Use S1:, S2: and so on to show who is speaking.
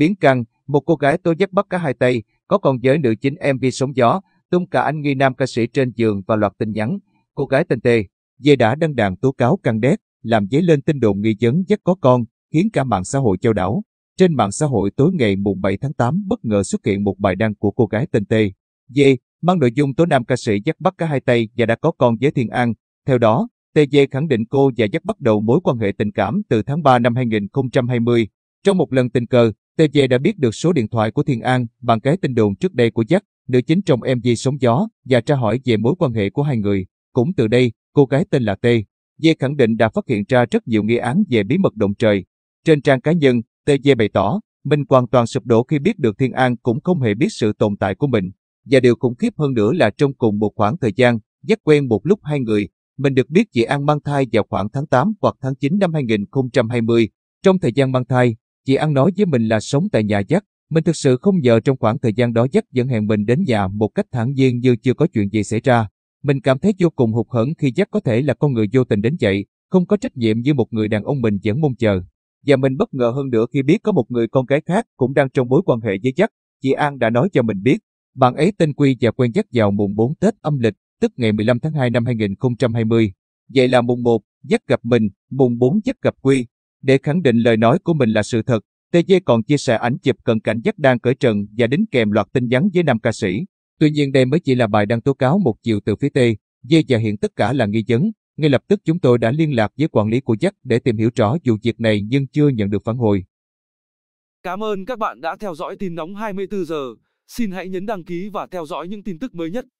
S1: Biến Căng, một cô gái tố dắt bắt cả hai tay, có còn giới nữ chính MV Sống Gió, tung cả anh nghi nam ca sĩ trên giường và loạt tin nhắn. Cô gái tên Tê, về đã đăng đàn tố cáo căng đét, làm dấy lên tin đồn nghi vấn dắt có con, khiến cả mạng xã hội châu đảo. Trên mạng xã hội tối ngày mùng 7 tháng 8 bất ngờ xuất hiện một bài đăng của cô gái tên Tê. Dê, mang nội dung tố nam ca sĩ dắt bắt cả hai tay và đã có con với Thiên An. Theo đó, Tê dê khẳng định cô và dắt bắt đầu mối quan hệ tình cảm từ tháng 3 năm 2020. Trong một lần tình cờ, TJ đã biết được số điện thoại của Thiên An bằng cái tin đồn trước đây của Jack, nữ chính trong MV Sống Gió và tra hỏi về mối quan hệ của hai người. Cũng từ đây, cô gái tên là T. Dê khẳng định đã phát hiện ra rất nhiều nghi án về bí mật động trời. Trên trang cá nhân, TJ bày tỏ, mình hoàn toàn sụp đổ khi biết được Thiên An cũng không hề biết sự tồn tại của mình. Và điều khủng khiếp hơn nữa là trong cùng một khoảng thời gian, dắt quen một lúc hai người, mình được biết chị An mang thai vào khoảng tháng 8 hoặc tháng 9 năm 2020. Trong thời gian mang thai, Chị An nói với mình là sống tại nhà dắt. Mình thực sự không ngờ trong khoảng thời gian đó dắt dẫn hẹn mình đến nhà một cách thản nhiên như chưa có chuyện gì xảy ra. Mình cảm thấy vô cùng hụt hẫng khi dắt có thể là con người vô tình đến vậy, không có trách nhiệm như một người đàn ông mình vẫn mong chờ. Và mình bất ngờ hơn nữa khi biết có một người con gái khác cũng đang trong mối quan hệ với dắt. Chị An đã nói cho mình biết, bạn ấy tên Quy và quen dắt vào mùng 4 Tết âm lịch, tức ngày 15 tháng 2 năm 2020. Vậy là mùng 1, dắt gặp mình, mùng 4 dắt gặp Quy, để khẳng định lời nói của mình là sự thật, TJ còn chia sẻ ảnh chụp cận cảnh dắt đang cởi trần và đính kèm loạt tin nhắn với nam ca sĩ. Tuy nhiên đây mới chỉ là bài đăng tố cáo một chiều từ phía TJ và hiện tất cả là nghi vấn. Ngay lập tức chúng tôi đã liên lạc với quản lý của Jack để tìm hiểu rõ vụ việc này nhưng chưa nhận được phản hồi. Cảm ơn các bạn đã theo dõi tin nóng 24 giờ. Xin hãy nhấn đăng ký và theo dõi những tin tức mới nhất.